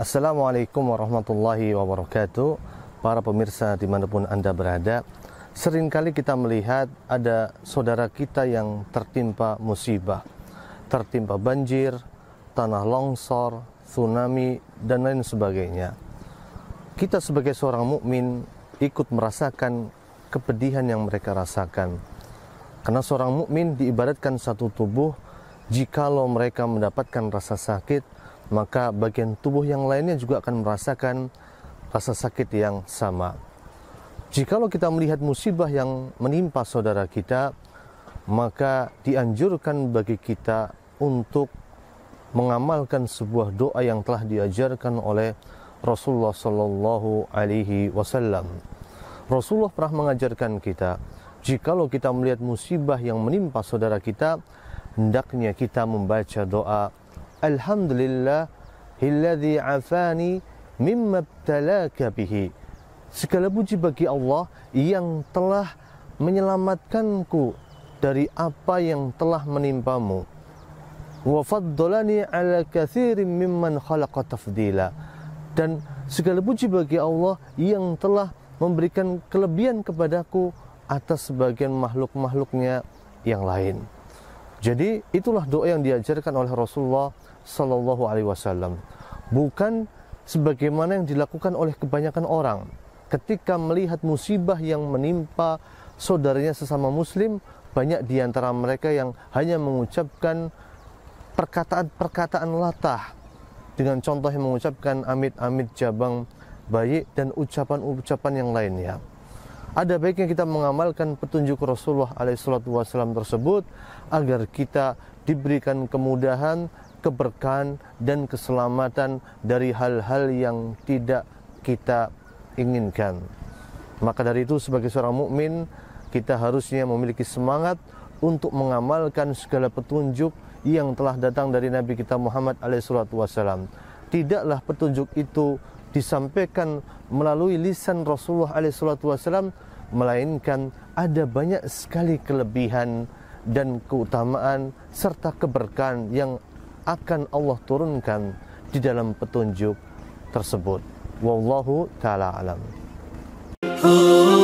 Assalamualaikum warahmatullahi wabarakatuh Para pemirsa dimanapun Anda berada Seringkali kita melihat ada saudara kita yang tertimpa musibah Tertimpa banjir, tanah longsor, tsunami, dan lain sebagainya Kita sebagai seorang mukmin ikut merasakan kepedihan yang mereka rasakan Karena seorang mukmin diibaratkan satu tubuh Jikalau mereka mendapatkan rasa sakit, maka bagian tubuh yang lainnya juga akan merasakan rasa sakit yang sama. Jikalau kita melihat musibah yang menimpa saudara kita, maka dianjurkan bagi kita untuk mengamalkan sebuah doa yang telah diajarkan oleh Rasulullah Shallallahu Alaihi Wasallam. Rasulullah pernah mengajarkan kita, jikalau kita melihat musibah yang menimpa saudara kita, hendaknya kita membaca doa Alhamdulillah hilladzi afani mimma ibtalaka bihi. Segala puji bagi Allah yang telah menyelamatkanku dari apa yang telah menimpamu. Wa ala kathirin mimman khalaqa tafdila. Dan segala puji bagi Allah yang telah memberikan kelebihan kepadaku atas sebagian makhluk-makhluknya yang lain. Jadi itulah doa yang diajarkan oleh Rasulullah Sallallahu Alaihi Wasallam. Bukan sebagaimana yang dilakukan oleh kebanyakan orang ketika melihat musibah yang menimpa saudaranya sesama muslim banyak diantara mereka yang hanya mengucapkan perkataan-perkataan latah dengan contoh yang mengucapkan amit-amit jabang bayi dan ucapan-ucapan yang lainnya ada baiknya kita mengamalkan petunjuk Rasulullah alaihissalam tersebut agar kita diberikan kemudahan, keberkahan dan keselamatan dari hal-hal yang tidak kita inginkan. Maka dari itu sebagai seorang mukmin kita harusnya memiliki semangat untuk mengamalkan segala petunjuk yang telah datang dari Nabi kita Muhammad alaihissalam. Tidaklah petunjuk itu disampaikan melalui lisan Rasulullah alaihissalatu wasallam melainkan ada banyak sekali kelebihan dan keutamaan serta keberkahan yang akan Allah turunkan di dalam petunjuk tersebut wallahu taala alam Ooh.